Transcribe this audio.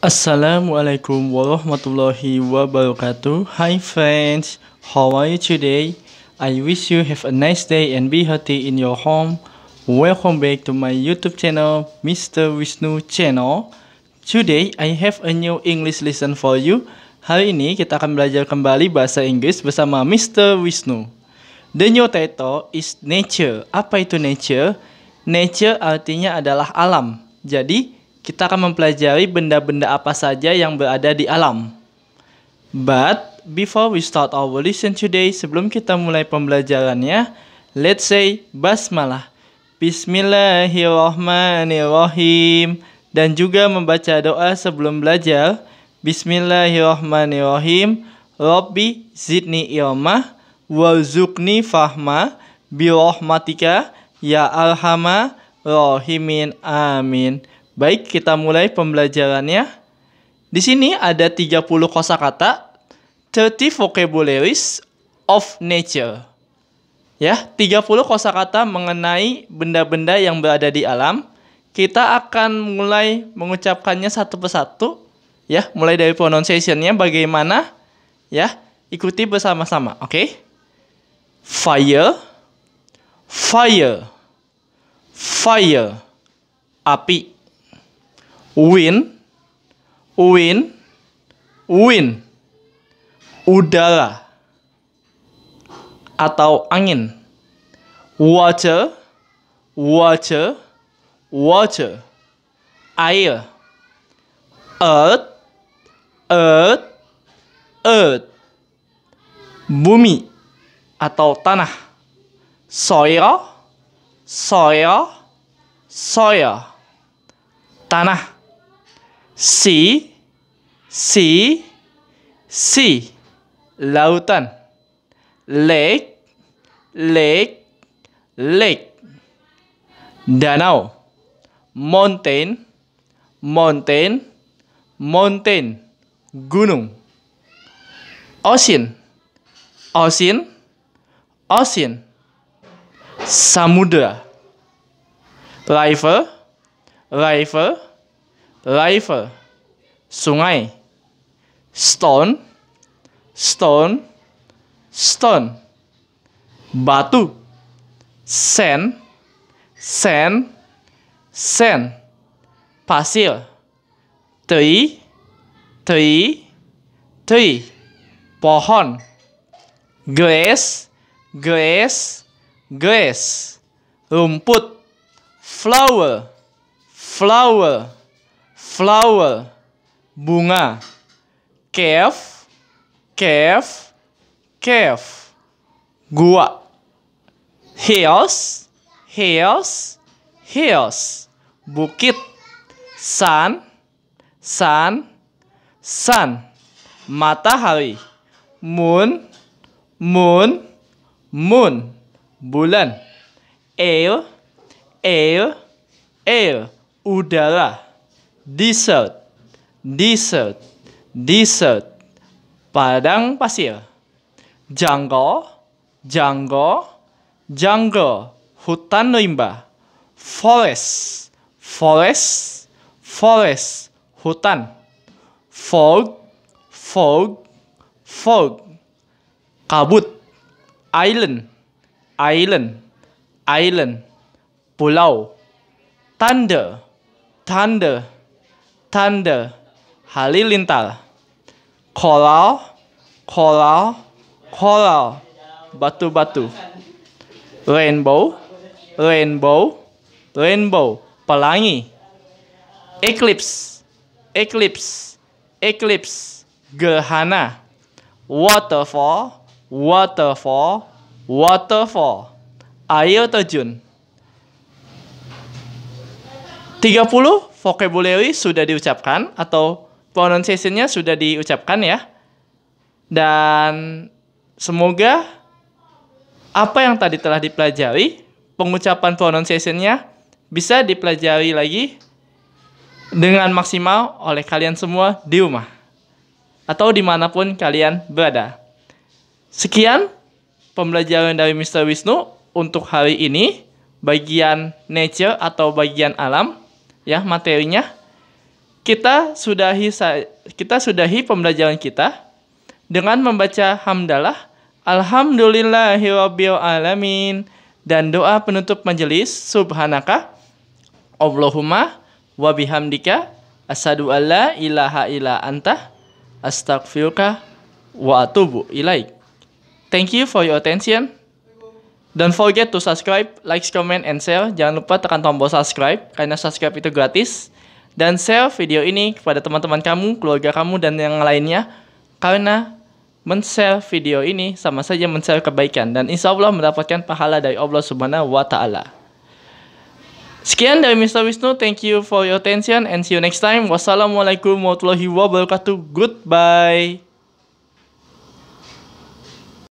Assalamualaikum warahmatullahi wabarakatuh. Hi friends, how are you today? I wish you have a nice day and be healthy in your home. Welcome back to my YouTube channel, Mr. Wisnu Channel. Today I have a new English lesson for you. Hari ini kita akan belajar kembali bahasa Inggris bersama Mr. Wisnu. The new title is nature. Apa itu nature? Nature artinya adalah alam. Jadi, kita akan mempelajari benda-benda apa saja yang berada di alam. But before we start our lesson today, sebelum kita mulai pembelajarannya, let's say basmalah. Bismillahirrahmanirrahim dan juga membaca doa sebelum belajar. Bismillahirrahmanirrahim. Rabbi zidni ilma, warzuqni fahma rahmatika ya arhama rahimin amin. Baik, kita mulai pembelajarannya. Di sini ada 30 kosakata, 30 vocabularies of nature. Ya, 30 kosakata mengenai benda-benda yang berada di alam. Kita akan mulai mengucapkannya satu persatu, ya, mulai dari pronunciation-nya bagaimana, ya. Ikuti bersama-sama, oke? Okay? Fire, fire, fire, api win win win udara atau angin water water water air earth earth earth bumi atau tanah soil soil soil tanah si si si lautan lake lake lake danau mountain mountain mountain gunung ocean ocean ocean samudra rifle rifle rifle sungai stone stone stone batu sand sand sand pasir tei tei tei pohon grass grass grass rumput flower flower flower bunga cave cave cave gua hills hills hills bukit sun sun sun matahari moon moon moon bulan air air air udara desert desert, desert, padang pasir. Jungle, jungle, jungle, hutan rimba. Forest, forest, forest, hutan. Fog, fog, fog. Kabut, island, island, island. Pulau, thunder, thunder, thunder halilintar koral koral koral batu-batu rainbow rainbow rainbow pelangi eclipse eclipse eclipse gerhana waterfall waterfall waterfall air terjun 30 vocabulary sudah diucapkan atau pronunciation-nya sudah diucapkan ya. Dan semoga apa yang tadi telah dipelajari, pengucapan pronunciation-nya bisa dipelajari lagi dengan maksimal oleh kalian semua di rumah atau dimanapun kalian berada. Sekian pembelajaran dari Mr. Wisnu untuk hari ini, bagian nature atau bagian alam, ya materinya. Kita sudahi kita sudahi pembelajaran kita dengan membaca hamdalah Alhamdulillahirabbil alamin dan doa penutup majelis subhanaka Allahumma wa bihamdika asyhadu alla ilaha illa anta astaghfiruka wa atubu ilaik. Thank you for your attention. Don't forget to subscribe, like, comment, and share. Jangan lupa tekan tombol subscribe karena subscribe itu gratis. Dan share video ini kepada teman-teman kamu, keluarga kamu, dan yang lainnya. Karena men-share video ini sama saja men-share kebaikan. Dan insya Allah mendapatkan pahala dari Allah Subhanahu wa Ta'ala. Sekian dari Mr. Wisnu. Thank you for your attention and see you next time. Wassalamualaikum warahmatullahi wabarakatuh. Goodbye.